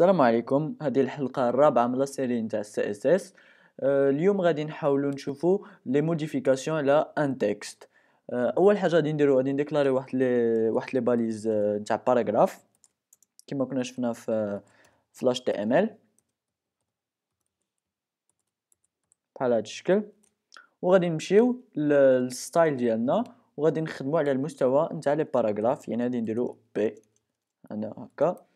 السلام عليكم هذه الحلقة الرابعة من السيري نتاع السي اس اس آه، اليوم غادي نحاولو نشوفو لي موديفيكاسيون على ان تكست آه، اول حاجة غادي نديرو غادي نديكلاري واحد لي واحد لي باليز نتاع آه، باراغراف كيما كنا شفنا في فلاش تي ام ال بحال هذا الشكل وغادي نمشيو للستايل ديالنا وغادي نخدمو على المستوى نتاع لي باراغراف يعني غادي نديرو بي انا هكا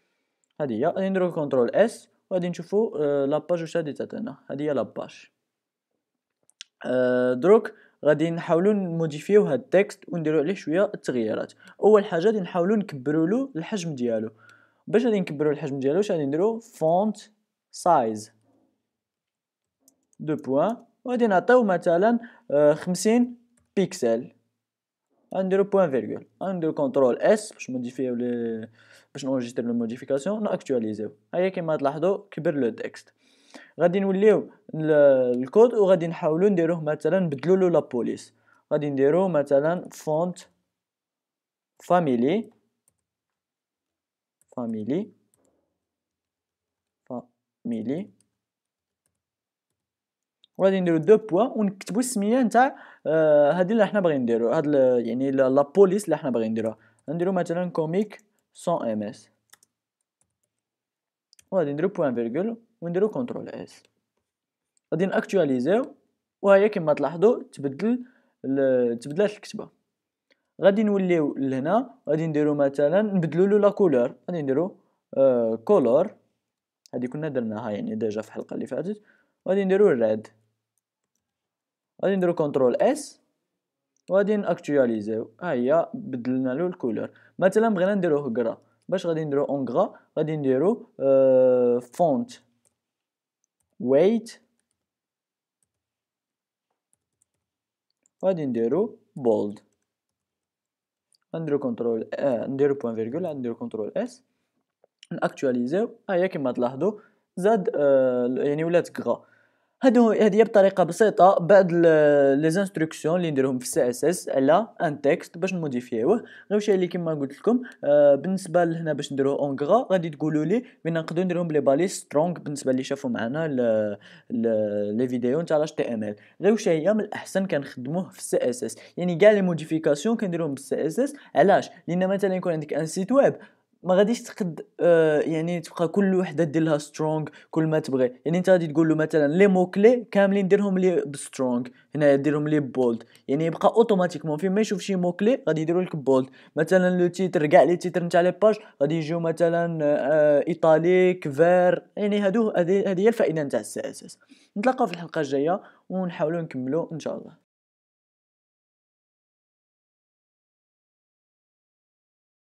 هادي هي غادي نديرو كونترول اس وغادي نشوفو لاباج واش هادي تعطينا هادي هي لاباج دروك غادي نحاولو نموديفيو هاد التكست نديرو عليه شويه التغييرات اول حاجه غادي نحاولو نكبرو له الحجم ديالو باش غادي نكبرو الحجم ديالو واش غادي نديرو فونت سايز دو و وغادي نعطيو مثلا خمسين بيكسل غنديرو بوان فيرغول غنديرو كونترول اس باش موديفيو لي باش نونجيستر لو موديفيكاسيون ناكتواليزيو هيا كيما تلاحظوا كبر لو تكست غادي نوليو الكود وغادي نحاولو نديروه مثلا نبدلو له لا غادي نديرو مثلا فونت فاميلي فاميلي فاميلي وغادي نديرو دو بوا ونكتبو السميه نتاع آه، هادي اللي حنا باغيين نديرو هاد يعني لا بوليس اللي حنا باغيين نديروها نديرو مثلا كوميك 100 ام اس وغادي نديرو بوان فيرغول ونديرو كنترول اس غادي ناكتواليزيو وهي كما تلاحظوا تبدل تبدلات الكتبه غادي نوليو لهنا غادي نديرو مثلا نبدلو له لا كولور غادي نديرو كولور آه، هادي كنا درناها يعني ديجا في الحلقه اللي فاتت غادي نديرو ريد غادي نديرو كونترول اس وغادي ناكتواليزيو ها هي بدلنا له الكولور مثلا بغينا نديروه غرا باش غادي نديرو اون غرا غادي نديرو اه فونت ويت غادي نديرو بولد نديرو كونترول اه نديرو بوان فيرغول نديرو كونترول اس ناكتواليزيو ها هي كما تلاحظوا زاد آه، يعني ولات غرا هادو هي بطريقه بسيطه بعد لي زانستركسيون اللي نديرهم في السي اس اس على ان تكست باش نموديفيوه غير وش اللي كيما قلت لكم آه بالنسبه لهنا باش نديروه اون غرا غادي تقولوا لي بان نقدروا نديرهم لي بالي سترونغ بالنسبه اللي شافوا معنا لي فيديو نتاع لاش تي ام ال غير وش هي من الاحسن كنخدموه في السي اس اس يعني كاع لي موديفيكاسيون كنديروهم في سي اس اس علاش لان مثلا يكون عندك ان سيت ويب ما غاديش تقد آه، يعني تبقى كل وحده دير لها سترونغ كل ما تبغي يعني انت غادي تقول له مثلا لي مو كلي كاملين ديرهم لي بسترونغ هنا ديرهم لي بولد يعني يبقى اوتوماتيكمون فين ما يشوف شي مو كلي غادي يديروا لك بولد مثلا لو تيتر كاع لي تيتر نتاع لي باج غادي يجيو مثلا آه، ايطاليك فير يعني هادو هذه هي الفائده نتاع السي اس اس نتلاقاو في الحلقه الجايه ونحاولوا نكملوا ان شاء الله